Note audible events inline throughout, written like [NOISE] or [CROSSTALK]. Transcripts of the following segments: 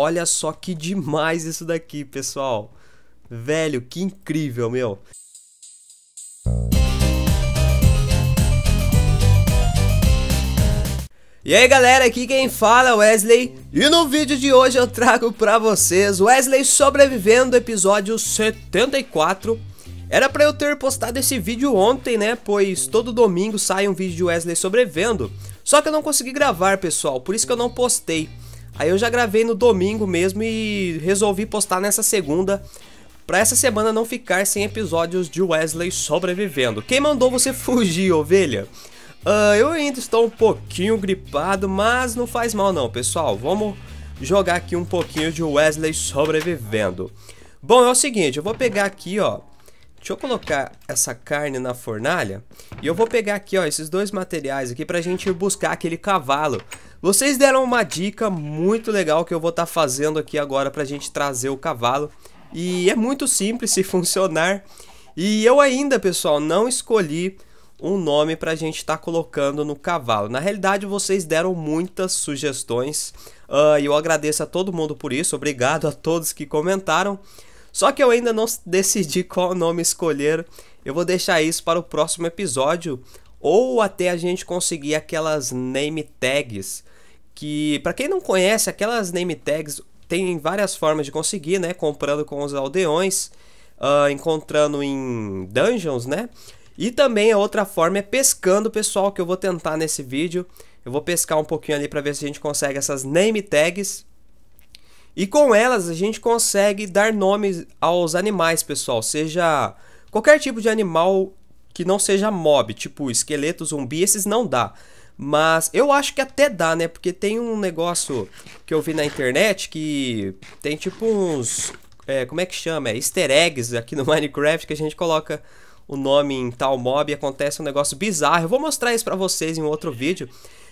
Olha só que demais isso daqui, pessoal. Velho, que incrível, meu. E aí galera, aqui quem fala é Wesley E no vídeo de hoje eu trago pra vocês Wesley sobrevivendo episódio 74 Era pra eu ter postado esse vídeo ontem, né? Pois todo domingo sai um vídeo de Wesley sobrevivendo Só que eu não consegui gravar, pessoal, por isso que eu não postei Aí eu já gravei no domingo mesmo e resolvi postar nessa segunda para essa semana não ficar sem episódios de Wesley sobrevivendo. Quem mandou você fugir, ovelha? Uh, eu ainda estou um pouquinho gripado, mas não faz mal não, pessoal. Vamos jogar aqui um pouquinho de Wesley sobrevivendo. Bom, é o seguinte, eu vou pegar aqui, ó, Deixa eu colocar essa carne na fornalha e eu vou pegar aqui, ó, esses dois materiais aqui pra gente ir buscar aquele cavalo. Vocês deram uma dica muito legal que eu vou estar tá fazendo aqui agora pra gente trazer o cavalo. E é muito simples se funcionar. E eu ainda, pessoal, não escolhi um nome para a gente estar tá colocando no cavalo. Na realidade, vocês deram muitas sugestões e uh, ah, eu agradeço a todo mundo por isso. Obrigado a todos que comentaram. Só que eu ainda não decidi qual nome escolher. Eu vou deixar isso para o próximo episódio ou até a gente conseguir aquelas name tags que, para quem não conhece, aquelas name tags tem várias formas de conseguir, né? Comprando com os aldeões, uh, encontrando em dungeons, né? E também a outra forma é pescando, pessoal, que eu vou tentar nesse vídeo. Eu vou pescar um pouquinho ali para ver se a gente consegue essas name tags. E com elas a gente consegue dar nomes aos animais, pessoal, seja qualquer tipo de animal que não seja mob, tipo esqueleto, zumbi, esses não dá. Mas eu acho que até dá, né? Porque tem um negócio que eu vi na internet que tem tipo uns. É, como é que chama? É, easter eggs aqui no [LAUGHS] Minecraft que a gente coloca o nome em tal mob e acontece um negócio bizarro. Eu vou mostrar isso pra vocês em outro vídeo.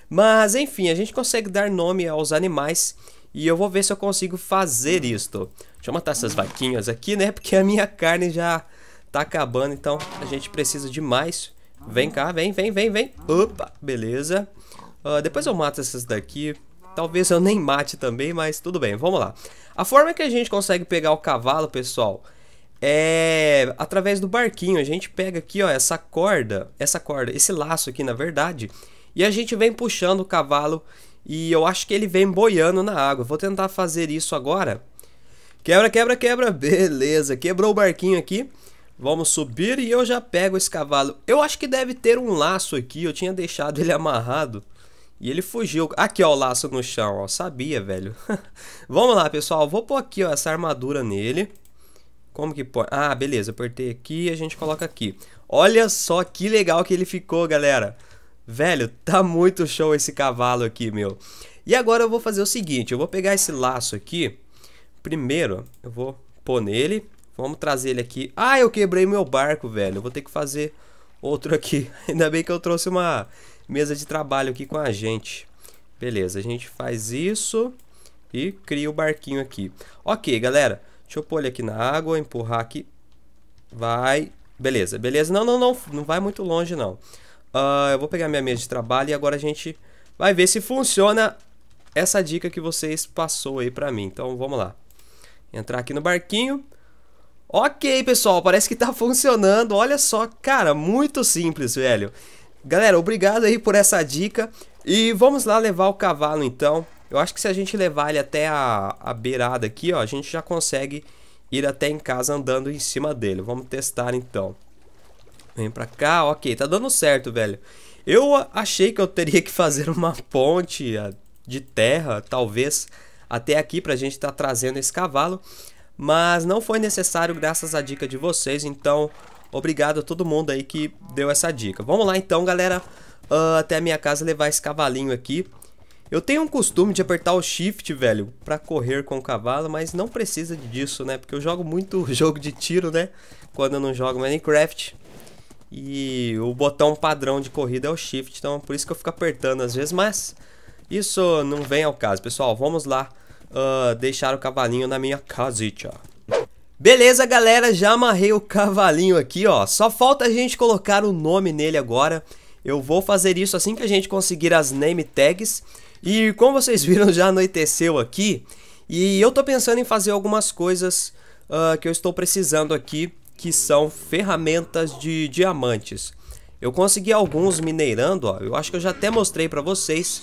Mas enfim, a gente consegue dar nome aos animais e eu vou ver se eu consigo fazer hum. isto. Deixa eu matar essas vaquinhas aqui, né? Porque a minha carne já tá acabando, então a gente precisa de mais. Vem cá, vem, vem, vem, vem. Opa, beleza. Uh, depois eu mato essas daqui. Talvez eu nem mate também, mas tudo bem, vamos lá. A forma que a gente consegue pegar o cavalo, pessoal, é através do barquinho. A gente pega aqui, ó, essa corda, essa corda, esse laço aqui, na verdade, e a gente vem puxando o cavalo e eu acho que ele vem boiando na água. Vou tentar fazer isso agora. Quebra, quebra, quebra. Beleza, quebrou o barquinho aqui. Vamos subir e eu já pego esse cavalo. Eu acho que deve ter um laço aqui. Eu tinha deixado ele [LAUGHS] amarrado. E ele fugiu. Aqui, ó, o laço no chão, ó. Sabia, velho. [LAUGHS] Vamos lá, pessoal. Vou pôr aqui, ó, essa armadura nele. Como que pode? Ah, beleza. Apertei aqui e a gente coloca aqui. Olha só que legal que ele ficou, galera. Velho, tá muito show esse cavalo aqui, meu. E agora eu vou fazer o seguinte, eu vou pegar esse laço aqui. Primeiro, eu vou pôr nele. Vamos trazer ele aqui. Ah, eu quebrei meu barco, velho. Eu vou ter que fazer outro aqui. [LAUGHS] Ainda bem que eu trouxe uma mesa de trabalho aqui com a gente. Beleza, a gente faz isso e cria o barquinho aqui. Ok, galera. Deixa eu pôr ele aqui na água, empurrar aqui. Vai. Beleza, beleza. Não, não, não. Não vai muito longe, não. Uh, eu vou pegar minha mesa de trabalho e agora a gente vai ver se funciona essa dica que vocês passou aí pra mim. Então vamos lá. Entrar aqui no barquinho. Ok, pessoal, parece que tá [LAUGHS] funcionando. Olha só, cara, muito simples, velho. Galera, obrigado aí por essa dica. E vamos lá levar o cavalo então. Eu acho que se a gente levar ele até a, a beirada aqui, ó, a gente já consegue ir até em casa andando em cima dele. Vamos testar então. Vem pra cá, ok, tá dando certo, velho. Eu achei que eu teria que fazer uma ponte de terra, talvez, até aqui pra gente estar tá trazendo esse cavalo. Mas não foi necessário graças à dica de vocês, então obrigado a todo mundo aí que deu essa dica. Vamos lá então, galera, uh, até a minha casa levar esse cavalinho aqui. Eu tenho um costume de apertar o shift, velho, pra correr com o cavalo, mas não precisa disso, né? Porque eu jogo muito [LAUGHS] jogo de tiro, né? Quando eu não jogo Minecraft. E o botão padrão de corrida é o shift, então é por isso que eu fico apertando às vezes, mas isso não vem ao caso. Pessoal, vamos lá uh, deixar o cavalinho na minha casita. Beleza, galera, já amarrei o cavalinho aqui, ó. Só falta a gente colocar o nome nele agora. Eu vou fazer isso assim que a gente conseguir as name tags. E como vocês viram, [LAUGHS] já anoiteceu aqui. E eu tô pensando em fazer algumas coisas uh, que eu estou precisando aqui que são ferramentas de diamantes. Eu consegui alguns mineirando, ó. Eu acho que eu já até mostrei para vocês.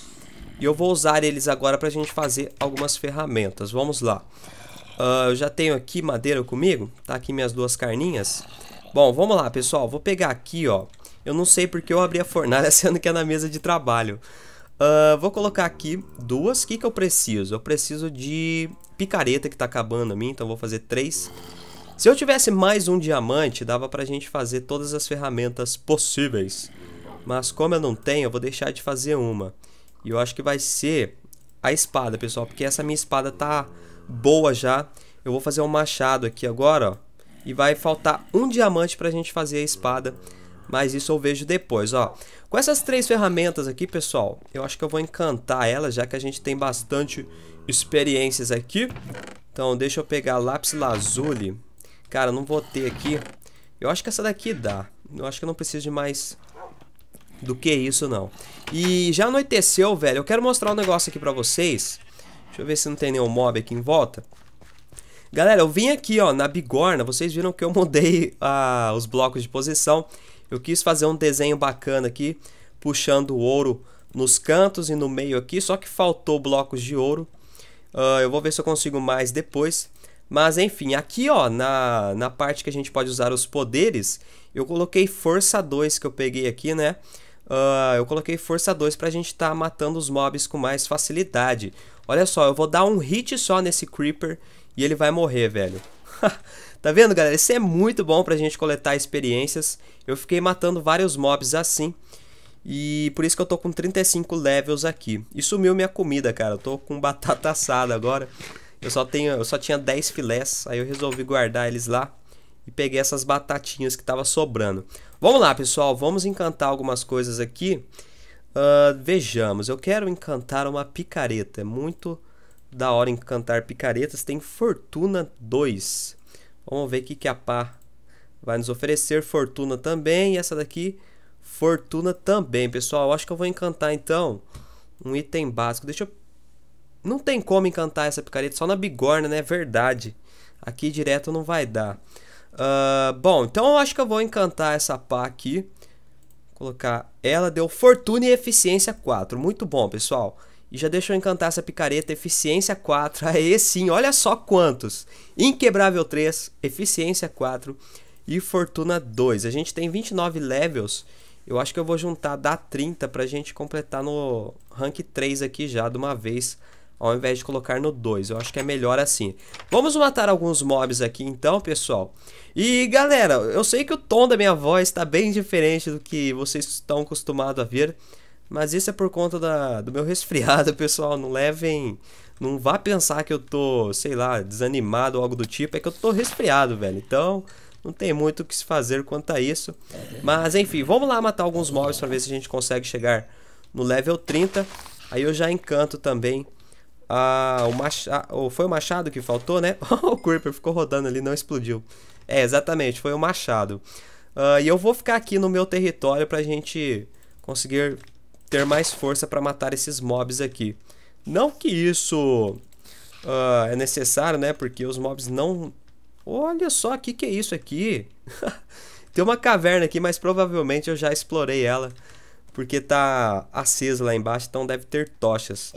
E eu vou usar eles agora para a gente fazer algumas ferramentas. Vamos lá. Uh, eu já tenho aqui madeira comigo. Tá aqui minhas duas carninhas. Bom, vamos lá, pessoal. Vou pegar aqui, ó. Eu não sei porque eu abri a fornalha sendo [LAUGHS] que é na mesa de trabalho. Uh, vou colocar aqui duas. O que, que eu preciso? Eu preciso de picareta que tá acabando a mim, então vou fazer Três se eu tivesse mais um diamante, dava pra gente fazer todas as ferramentas possíveis. Mas como eu não tenho, eu vou deixar de fazer uma. E eu acho que vai ser a espada, pessoal. Porque essa minha espada tá boa já. Eu vou fazer um machado aqui agora, ó. E vai faltar um diamante pra gente fazer a espada. Mas isso eu vejo depois, ó. Com essas três ferramentas aqui, pessoal, eu acho que eu vou encantar elas, já que a gente tem bastante experiências aqui. Então, deixa eu pegar lápis lazuli. Cara, não vou ter aqui. Eu acho que essa daqui dá. Eu acho que eu não preciso de mais do que isso, não. E já anoiteceu, velho. Eu quero mostrar um negócio aqui pra vocês. Deixa eu ver se não tem nenhum mob aqui em volta. Galera, eu vim aqui, ó, na bigorna. Vocês viram que eu mudei ah, os blocos de posição. Eu quis fazer um desenho bacana aqui, puxando o ouro nos cantos e no meio aqui. Só que faltou blocos de ouro. Uh, eu vou ver se eu consigo mais depois. Mas enfim, aqui ó, na, na parte que a gente pode usar os poderes, eu coloquei força 2 que eu peguei aqui, né? Uh, eu coloquei força 2 pra gente estar tá matando os mobs com mais facilidade. Olha só, eu vou dar um hit só nesse Creeper e ele vai morrer, velho. [LAUGHS] tá vendo, galera? Isso é muito bom pra gente coletar experiências. Eu fiquei matando vários mobs assim. E por isso que eu tô com 35 levels aqui. E sumiu minha comida, cara. Eu tô com batata assada agora. Eu só, tenho, eu só tinha 10 filés, aí eu resolvi guardar eles lá e peguei essas batatinhas que tava sobrando. Vamos lá, pessoal, vamos encantar algumas coisas aqui. Uh, vejamos, eu quero encantar uma picareta. É muito da hora encantar picaretas. Tem Fortuna 2. Vamos ver o que, que a pá vai nos oferecer. Fortuna também. E essa daqui, Fortuna também. Pessoal, eu acho que eu vou encantar então um item básico. Deixa eu não tem como encantar essa picareta só na bigorna, né? É verdade. Aqui direto não vai dar. Uh, bom, então eu acho que eu vou encantar essa pá aqui. Colocar ela, deu fortuna e eficiência 4. Muito bom, pessoal. E já deixa eu encantar essa picareta, eficiência 4. [LAUGHS] Aí sim, olha só quantos. Inquebrável 3, eficiência 4 e fortuna 2. A gente tem 29 levels. Eu acho que eu vou juntar, dar 30 pra gente completar no rank 3 aqui já de uma vez ao invés de colocar no 2. Eu acho que é melhor assim. Vamos matar alguns mobs aqui então, pessoal. E galera, eu sei que o tom da minha voz está bem diferente do que vocês estão acostumados a ver. Mas isso é por conta da, do meu resfriado, [LAUGHS] pessoal. Não levem. Não vá pensar que eu tô, sei lá, desanimado ou algo do tipo. É que eu tô resfriado, velho. Então, não tem muito o que se fazer quanto a isso. Mas enfim, vamos lá matar alguns mobs para ver se a gente consegue chegar no level 30. Aí eu já encanto também ah, o Machado. Ah, foi o Machado que faltou, né? [LAUGHS] o Creeper ficou rodando ali, não explodiu. É, exatamente, foi o Machado. Ah, e eu vou ficar aqui no meu território pra gente conseguir ter mais força para matar esses mobs aqui. Não que isso ah, é necessário, né? Porque os mobs não... Olha só, o que, que é isso aqui? [LAUGHS] Tem uma caverna aqui, mas provavelmente eu já explorei ela porque tá aceso lá embaixo, então deve ter tochas.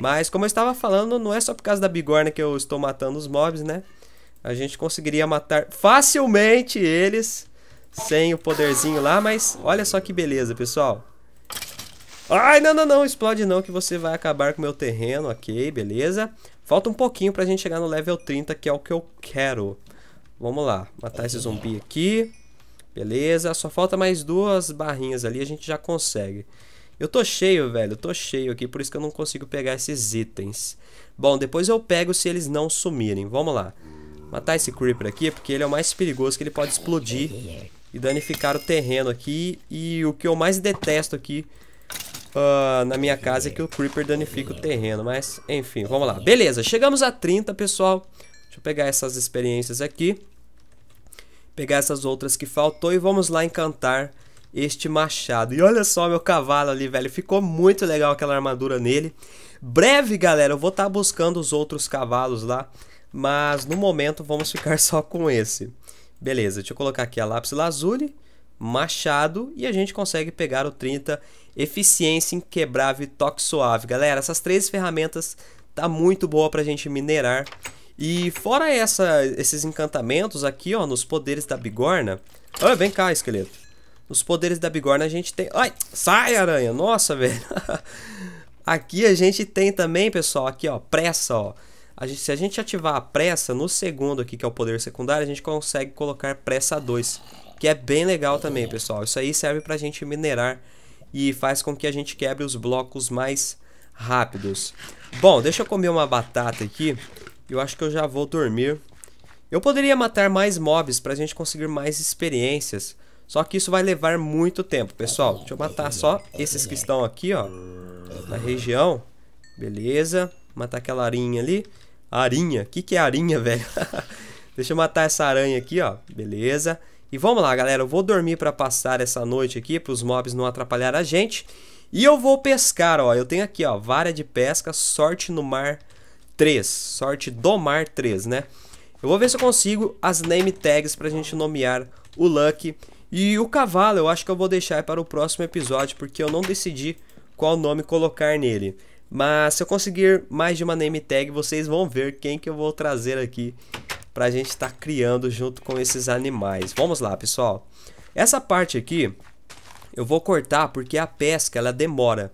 Mas como eu estava falando, não é só por causa da bigorna que eu estou matando os mobs, né? A gente conseguiria matar facilmente eles sem o poderzinho lá, mas olha só que beleza, pessoal. Ai, não, não, não, explode não que você vai acabar com o meu terreno, ok, beleza. Falta um pouquinho pra gente chegar no level 30, que é o que eu quero. Vamos lá, matar esse zumbi aqui. Beleza, só falta mais duas barrinhas ali, a gente já consegue. Eu tô cheio, velho, tô cheio aqui, por isso que eu não consigo pegar esses itens. Bom, depois eu pego se eles não sumirem, vamos lá. Matar esse Creeper aqui, porque ele é o mais perigoso, que ele pode explodir e danificar o terreno aqui. E o que eu mais detesto aqui uh, na minha casa é que o Creeper danifica o terreno, mas enfim, vamos lá. Beleza, chegamos a 30, pessoal. Deixa eu pegar essas experiências aqui pegar essas outras que faltou e vamos lá encantar este machado. E olha só meu cavalo ali, velho. Ficou muito legal aquela armadura nele. Breve, galera, eu vou estar tá buscando os outros cavalos lá. Mas no momento vamos ficar [LAUGHS] só com esse. Beleza, deixa eu colocar aqui a lápis lazuli, machado e a gente consegue pegar o 30 eficiência inquebrável e toque suave. Galera, essas três ferramentas tá muito boa pra gente minerar e fora essa, esses encantamentos aqui, ó, nos poderes da bigorna... Ah, vem cá, esqueleto. Nos poderes da bigorna a gente tem... Ai, sai, aranha! Nossa, [LAUGHS] velho! aqui a gente tem também, pessoal, aqui, ó, pressa, ó. A gente, se a gente ativar a pressa no segundo aqui, que é o poder secundário, a gente consegue colocar pressa 2. Que é bem legal também, pessoal. Isso aí serve pra gente minerar e faz com que a gente quebre os blocos mais rápidos. Bom, deixa eu comer uma batata aqui eu acho que eu já vou dormir. Eu poderia matar mais mobs pra gente conseguir mais experiências. Só que isso vai levar muito tempo, pessoal. Deixa eu matar só esses que estão aqui, ó. Na região. Beleza. Matar aquela arinha ali. Arinha. O que, que é arinha, [LAUGHS] velho? Deixa eu matar essa aranha aqui, ó. Beleza. E vamos lá, galera. Eu vou dormir para passar essa noite aqui, para os mobs não atrapalhar a gente. E eu vou pescar, ó. Eu tenho aqui, ó, vara de pesca, sorte no mar 3. Sorte do mar 3, né? Eu vou ver se eu consigo as name tags pra gente nomear o Lucky. E o cavalo eu acho que eu vou deixar é para o próximo episódio, porque eu não decidi qual nome colocar nele. Mas se eu conseguir mais de uma name tag, vocês vão ver quem que eu vou trazer aqui para a gente estar tá criando junto com esses animais. Vamos lá, pessoal. Essa parte aqui eu vou cortar porque a pesca ela demora.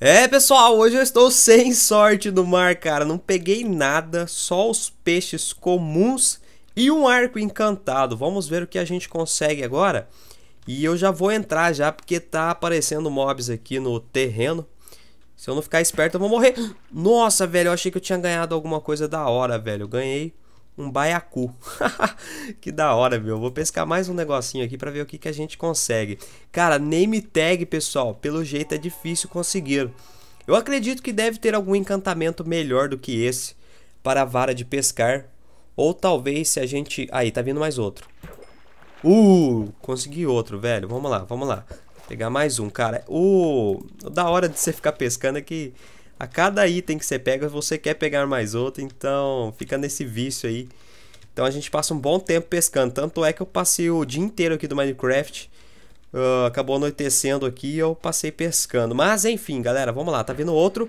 É, pessoal, hoje eu estou [LAUGHS] sem sorte no mar, cara. Não peguei nada, só os peixes comuns e um arco encantado. Vamos ver o que a gente consegue agora. E eu já vou entrar já, porque tá aparecendo mobs aqui no terreno. Se eu não ficar esperto, eu vou morrer. [GASPS] Nossa, velho, eu achei que eu tinha ganhado alguma coisa da hora, velho. Eu ganhei um baiacu. [LAUGHS] que da hora, meu. Vou pescar mais um negocinho aqui para ver o que, que a gente consegue. Cara, name tag, pessoal, pelo jeito é difícil conseguir. Eu acredito que deve ter algum encantamento melhor do que esse para a vara de pescar. Ou talvez se a gente... Aí, tá vindo mais outro. Uh, consegui outro, velho. Vamos lá, vamos lá. Pegar mais um, cara. O uh, da hora de você ficar pescando é que a cada item que você pega, você quer pegar mais outro, então fica nesse vício aí. Então a gente passa um bom tempo pescando, tanto é que eu passei o dia inteiro aqui do Minecraft, uh, acabou anoitecendo aqui e eu passei pescando. Mas enfim, galera, vamos lá, tá vindo outro.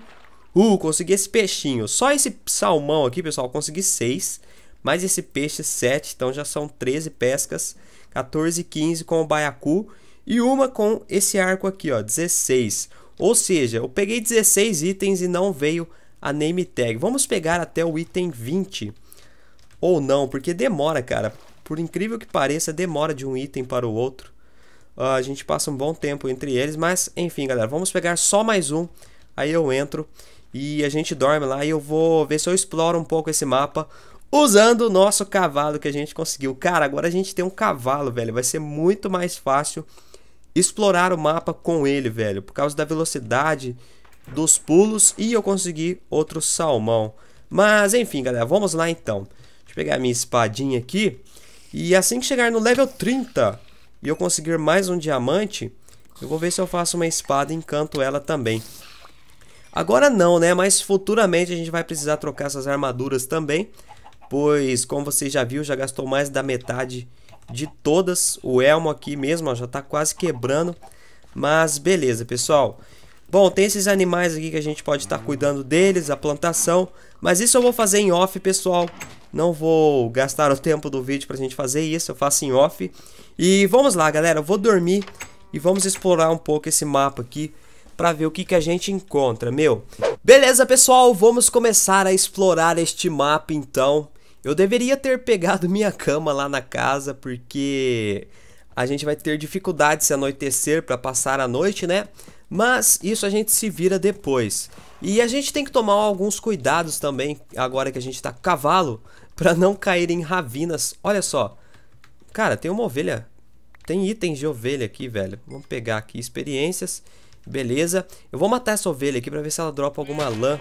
Uh, consegui esse peixinho. Só esse salmão aqui, pessoal, consegui 6. Mais esse peixe, 7. Então já são 13 pescas. 14, 15 com o baiacu. E uma com esse arco aqui, ó, 16. Ou seja, eu peguei 16 itens e não veio a name tag. Vamos pegar até o item 20. Ou não, porque demora, cara. Por incrível que pareça, demora de um item para o outro. Uh, a gente passa um bom tempo entre eles, mas enfim, galera, vamos pegar só mais um. Aí eu entro e a gente dorme lá e eu vou ver se eu exploro um pouco esse mapa usando o nosso cavalo que a gente conseguiu. Cara, agora a gente tem um cavalo, velho. Vai ser muito mais fácil explorar o mapa com ele, velho, por causa da velocidade dos pulos e eu consegui outro salmão. Mas enfim, galera, vamos lá então. Deixa eu pegar minha espadinha aqui e assim que chegar no level 30 e eu conseguir mais um diamante, eu vou ver se eu faço uma espada e encanto ela também. Agora não, né? Mas futuramente a gente vai precisar trocar essas armaduras também, pois como vocês já viu, já gastou mais da metade de todas. O elmo aqui mesmo ó, já está quase quebrando. Mas beleza, pessoal. Bom, tem esses animais aqui que a gente pode estar tá cuidando deles, a plantação. Mas isso eu vou fazer em off, pessoal. Não vou gastar o tempo do vídeo para a gente fazer isso, eu faço em off. E vamos lá, galera. Eu vou dormir e vamos explorar um pouco esse mapa aqui para ver o que, que a gente encontra, meu. Beleza, pessoal, vamos começar a explorar este mapa, então. Eu deveria ter pegado [LAUGHS] minha cama lá na casa, porque a gente vai ter dificuldade se anoitecer para passar a noite, né? Mas isso a gente se vira depois. E a gente tem que tomar alguns cuidados também, agora que a gente tá cavalo, [LAUGHS] para não cair em ravinas. Olha só. Cara, tem uma ovelha. Tem itens de ovelha aqui, velho. Vamos pegar aqui experiências. Beleza. Eu vou matar essa ovelha aqui para ver se ela dropa alguma lã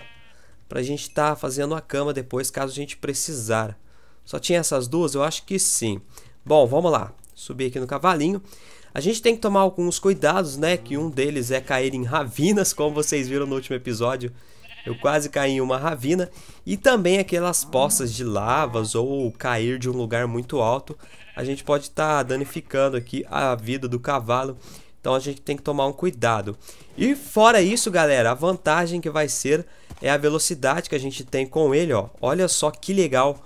para a gente estar tá fazendo a cama depois, caso a gente precisar. Só tinha essas duas? Eu acho que sim. Bom, vamos lá. Subir aqui no cavalinho. A gente tem que tomar alguns cuidados, né? Que um deles é cair em ravinas, como vocês viram no último episódio. Eu quase caí em uma ravina. E também aquelas poças de lavas ou cair de um lugar muito alto. A gente pode estar tá danificando aqui a vida do cavalo então a gente tem que tomar um cuidado. E fora isso, galera, a vantagem que vai ser é a velocidade que a gente tem com ele, ó. Olha só que legal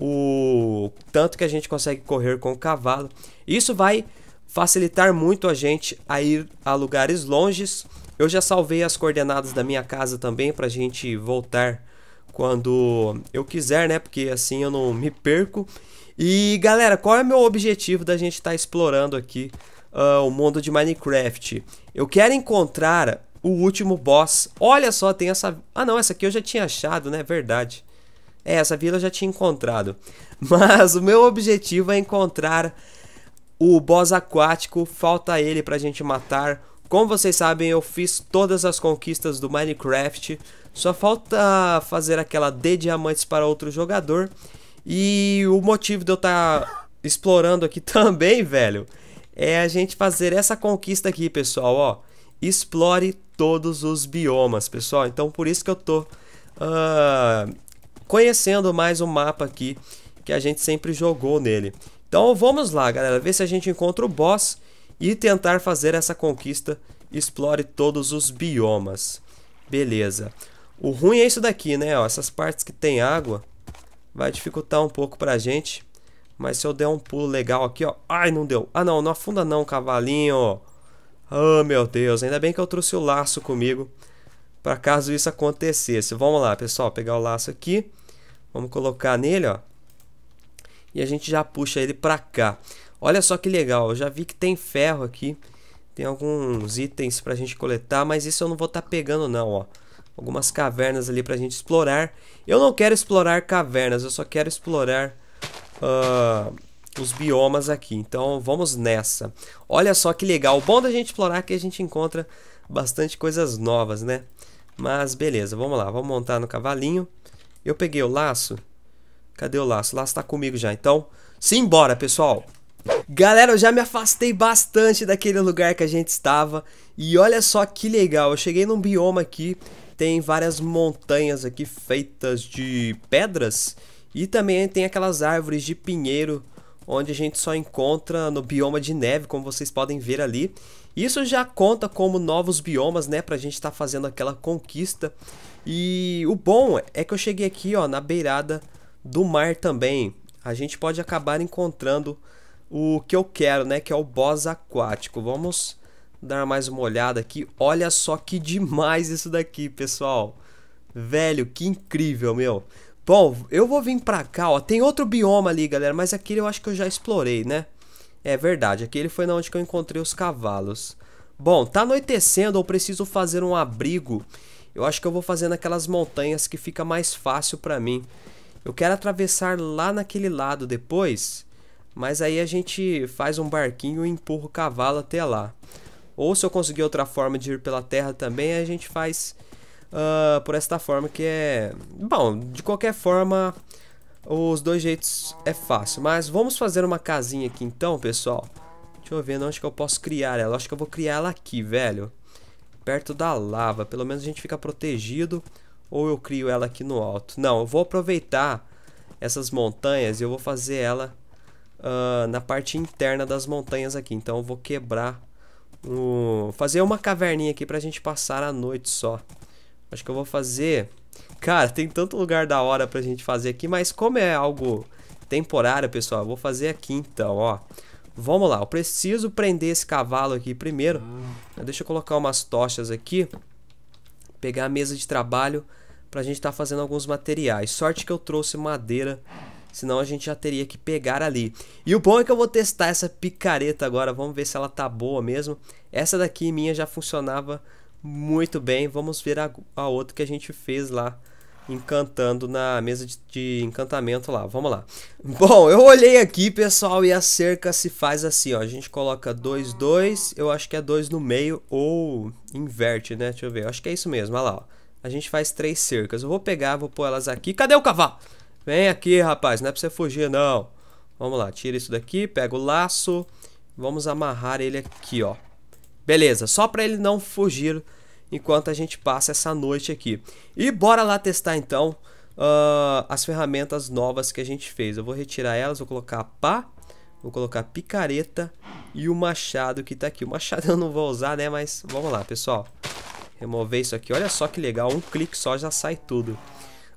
o tanto que a gente consegue correr com o cavalo. Isso vai facilitar muito a gente a ir a lugares longes. Eu já salvei as coordenadas da minha casa também para a gente voltar quando eu quiser, né? Porque assim eu não me perco. E galera, qual é o meu objetivo da gente estar tá explorando aqui uh, o mundo de Minecraft. Eu quero encontrar o último boss. Olha só, tem essa... Ah não, essa aqui eu já tinha achado, né? Verdade. É, essa vila eu já tinha encontrado. [LAUGHS] Mas o meu objetivo é encontrar o boss aquático. Falta ele pra gente matar. Como vocês sabem, eu fiz todas as conquistas do Minecraft. Só falta fazer aquela de diamantes para outro jogador. E o motivo de eu estar tá explorando aqui [LAUGHS] também, velho, é a gente fazer essa conquista aqui, pessoal, ó. Explore todos os biomas, pessoal. Então, por isso que eu tô uh, conhecendo mais o mapa aqui que a gente sempre jogou nele. Então, vamos lá, galera. Ver se a gente encontra o boss e tentar fazer essa conquista. Explore todos os biomas. Beleza. O ruim é isso daqui, né? Ó, essas partes que tem água vai dificultar um pouco pra gente. Mas se eu der um pulo legal aqui, ó. Ai, não deu. Ah, não, não afunda não, cavalinho. Oh, meu Deus. Ainda bem que eu trouxe o laço comigo. para caso isso acontecesse. Vamos lá, pessoal. Pegar o laço aqui. Vamos colocar nele, ó. E a gente já puxa ele para cá. Olha só que legal. Eu já vi que tem ferro aqui. Tem alguns itens para a gente coletar. Mas isso eu não vou estar tá pegando não, ó algumas cavernas ali para a gente explorar. Eu não quero explorar cavernas, eu só quero explorar uh, os biomas aqui. Então vamos nessa. Olha só que legal. O bom da gente explorar é que a gente encontra bastante coisas novas, né? Mas beleza, vamos lá. Vamos montar no cavalinho. Eu peguei o laço. Cadê o laço? O laço tá comigo já. Então, simbora, pessoal! Galera, eu já me afastei bastante daquele lugar que a gente estava e olha só que legal, eu cheguei num bioma aqui, tem várias montanhas aqui feitas de pedras e também tem aquelas árvores de pinheiro onde a gente só encontra no bioma de neve, como vocês podem ver ali. Isso já conta como novos biomas, né, pra gente estar tá fazendo aquela conquista. E o bom é que eu cheguei aqui, ó, na beirada do mar também. A gente pode acabar encontrando o que eu quero, né, que é o boss aquático. Vamos dar mais uma olhada aqui. Olha só que demais isso daqui, pessoal. Velho, que incrível, meu. Bom, eu vou vir pra cá, ó. Tem outro bioma ali, galera, mas aquele eu acho que eu já explorei, né? É verdade, aquele foi na onde que eu encontrei os cavalos. Bom, tá anoitecendo, eu preciso fazer um abrigo. Eu acho que eu vou fazer naquelas montanhas que fica mais fácil pra mim. Eu quero atravessar lá naquele lado depois, mas aí a gente faz um barquinho e empurra o cavalo até lá. Ou se eu conseguir outra forma de ir pela terra também, a gente faz uh, por esta forma que é... Bom, de qualquer forma, os dois jeitos é fácil. Mas vamos fazer uma casinha aqui então, pessoal. Deixa eu ver onde que eu posso criar ela. acho que eu vou criar ela aqui, velho. Perto da lava. Pelo menos a gente fica protegido. Ou eu crio ela aqui no alto. Não, eu vou aproveitar essas montanhas e eu vou fazer ela uh, na parte interna das montanhas aqui. Então eu vou quebrar... Um... Fazer uma caverninha aqui pra gente passar a noite só. Acho que eu vou fazer... Cara, tem tanto lugar da hora pra gente fazer aqui, mas como é algo temporário, pessoal, eu vou fazer aqui então, ó. Vamos lá, eu preciso prender esse cavalo aqui primeiro. Ah. Deixa eu colocar umas tochas aqui. Pegar a mesa de trabalho pra gente estar tá fazendo alguns materiais. Sorte que eu trouxe madeira, senão a gente já teria que pegar ali. E o bom é que eu vou testar essa picareta agora, vamos ver se ela tá boa mesmo. Essa daqui minha já funcionava muito bem. Vamos ver a, a outra que a gente fez lá encantando na mesa de, de, encantamento lá. Vamos lá. [LAUGHS] Bom, eu olhei aqui, pessoal, e a cerca se faz assim, ó. A gente coloca 2, 2, eu acho que é 2 no meio ou inverte, né? Deixa eu ver. Eu acho que é isso mesmo, olha lá, ó. A gente faz três cercas. Eu vou pegar, vou pôr elas aqui. Cadê o cavalo? Vem aqui, rapaz, não é pra você fugir, não. Vamos lá, tira isso daqui, pega o laço. Vamos amarrar ele aqui, ó. Beleza, só para ele não fugir enquanto a gente passa essa noite aqui. E bora lá testar então uh, as ferramentas novas que a gente fez. Eu vou retirar elas, vou colocar pá, vou colocar picareta e o machado que tá aqui. O machado [LAUGHS] eu não vou usar, né? Mas vamos lá, pessoal. Remover isso aqui. Olha só que legal, um clique só já sai tudo.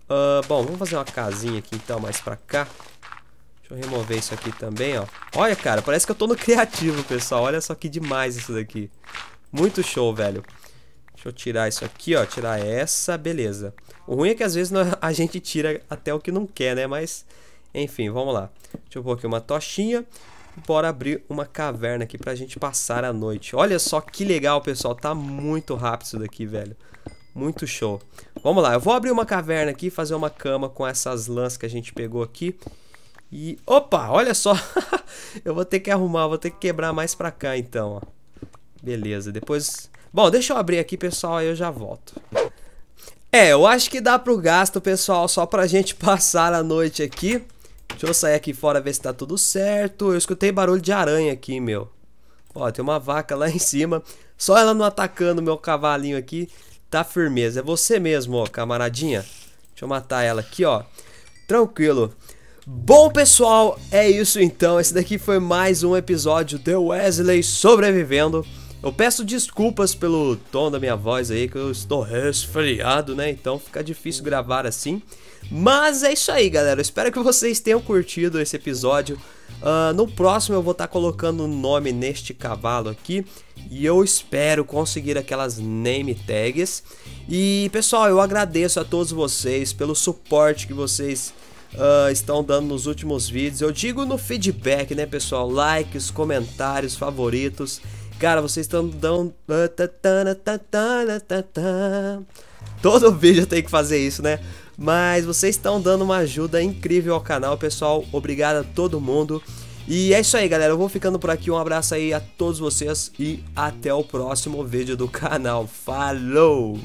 Uh, bom, vamos fazer uma casinha aqui então, mais para cá. Deixa eu remover isso aqui também, ó. Olha, cara, parece que eu tô no criativo, pessoal. Olha só que demais isso daqui. Muito show, velho. Deixa eu tirar isso aqui, ó. Tirar essa, beleza. O ruim é que às vezes a gente tira até o que não quer, né? Mas, enfim, vamos lá. Deixa eu pôr aqui uma tochinha. Bora abrir uma caverna aqui pra gente passar a noite. Olha só que legal, pessoal. Tá muito rápido isso daqui, velho. Muito show. Vamos lá, eu vou abrir uma caverna aqui, fazer uma cama com essas lãs que a gente pegou aqui. E, opa, olha só. [LAUGHS] eu vou ter que arrumar, vou ter que quebrar mais pra cá então, ó. Beleza, depois... Bom, deixa eu abrir aqui, pessoal, aí eu já volto. É, eu acho que dá pro gasto, pessoal, só pra gente [LAUGHS] passar a noite aqui. Deixa eu sair aqui fora ver se tá tudo certo. Eu escutei barulho de aranha aqui, meu. Ó, tem uma vaca lá em cima. Só ela não atacando meu cavalinho aqui. Tá firmeza. É você mesmo, ó, camaradinha. Deixa eu matar ela aqui, ó. Tranquilo. Bom, pessoal, é isso então. Esse daqui foi mais um episódio de Wesley sobrevivendo. Eu peço desculpas pelo tom da minha voz aí, que eu estou resfriado, né? Então fica difícil gravar assim. Mas é isso aí, galera. Eu espero que vocês tenham curtido esse episódio. Uh, no próximo eu vou estar tá colocando o nome neste cavalo aqui. E eu espero conseguir aquelas name tags. E pessoal, eu agradeço a todos vocês pelo suporte que vocês uh, estão dando nos últimos vídeos. Eu digo no feedback, né, pessoal? Likes, comentários, favoritos. Cara, vocês estão dando. Todo vídeo tem que fazer isso, né? Mas vocês estão dando uma ajuda incrível ao canal, pessoal. Obrigado a todo mundo. E é isso aí, galera. Eu vou ficando por aqui. Um abraço aí a todos vocês e até o próximo vídeo do canal. Falou!